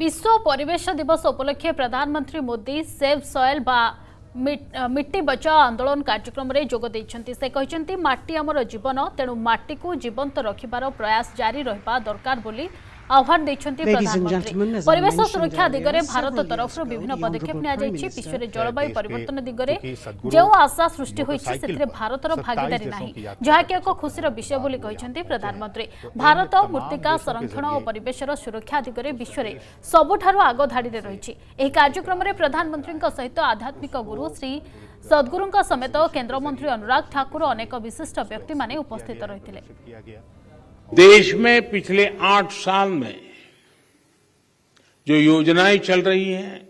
विश्व परिवेश दिवस উপলক্ষে প্রধানমন্ত্রী মোদি সেভ সয়েল বা মাটি বাঁচাও আন্দোলন কার্যক্রমরে যোগ দেছন্তি সে কইছন্তি মাটি আমরো জীবন তেনু মাটি কো জীবন্ত রাখিবারো প্রয়াস জারি রহবা দরকার বলি ଆହ୍ୱାନ ଦେଇଛନ୍ତି ପ୍ରଧାନମନ୍ତ୍ରୀ ପରିବେଶ ସୁରକ୍ଷା ଦିଗରେ ଭାରତ ତରଫରୁ ବିଭିନ୍ନ ପଦକ୍ଷେପ ନିଆଯାଇଛି ବିଶ୍ୱରେ ଜଳବାୟୁ ପରିବର୍ତ୍ତନ ଦିଗରେ ଯେଉଁ ଆଶା ସୃଷ୍ଟି ହୋଇଛି ସେଥିରେ ଭାରତର ଭାଗିଦାରୀ ନାହିଁ ଯାହାକି ଏକ ଖୁସିର ବିଷୟ ବୋଲି କହିଛନ୍ତି ପ୍ରଧାନମନ୍ତ୍ରୀ ଭାରତ ମୃତ୍ତିକା ସଂରକ୍ଷଣ ଓ ପରିବେଶର ସୁରକ୍ଷା ଦିଗରେ ବିଶ୍ୱରେ ସବୁଠାରୁ ଆଗଧାଡ଼ିରେ ରହିଛି ଏହି କାର୍ଯ୍ୟକ୍ରମରେ ପ୍ରଧାନମନ୍ତ୍ରୀଙ୍କ ସହିତ ଆଧ୍ୟାତ୍ମିକ ଗୁରୁ ଶ୍ରୀ ସଦ୍ଗୁରୁଙ୍କ ସମେତ କେନ୍ଦ୍ରମନ୍ତ୍ରୀ ଅନୁରାଗ ଠାକୁର ଅନେକ ବିଶିଷ୍ଟ ବ୍ୟକ୍ତିମାନେ ଉପସ୍ଥିତ ରହିଥିଲେ देश में पिछले आठ साल में जो योजनाएं चल रही हैं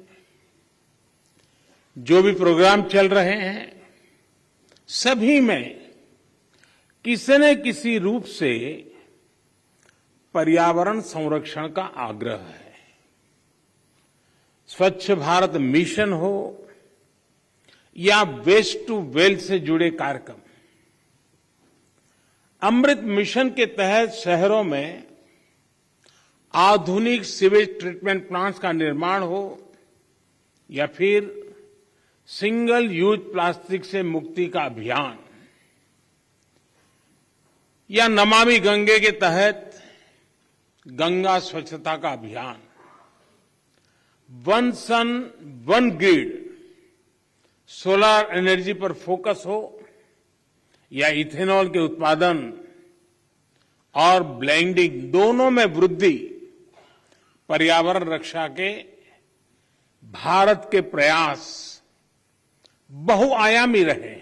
जो भी प्रोग्राम चल रहे हैं सभी में किसी न किसी रूप से पर्यावरण संरक्षण का आग्रह है स्वच्छ भारत मिशन हो या वेस्ट टू वेल्थ से जुड़े कार्यक्रम अमृत मिशन के तहत शहरों में आधुनिक सीवेज ट्रीटमेंट प्लांट्स का निर्माण हो या फिर सिंगल यूज प्लास्टिक से मुक्ति का अभियान या नमामि गंगे के तहत गंगा स्वच्छता का अभियान one sun one grid solar energy पर फोकस हो या इथेनॉल के उत्पादन और ब्लेंडिंग दोनों में वृद्धि पर्यावरण रक्षा के भारत के प्रयास बहुआयामी रहे हैं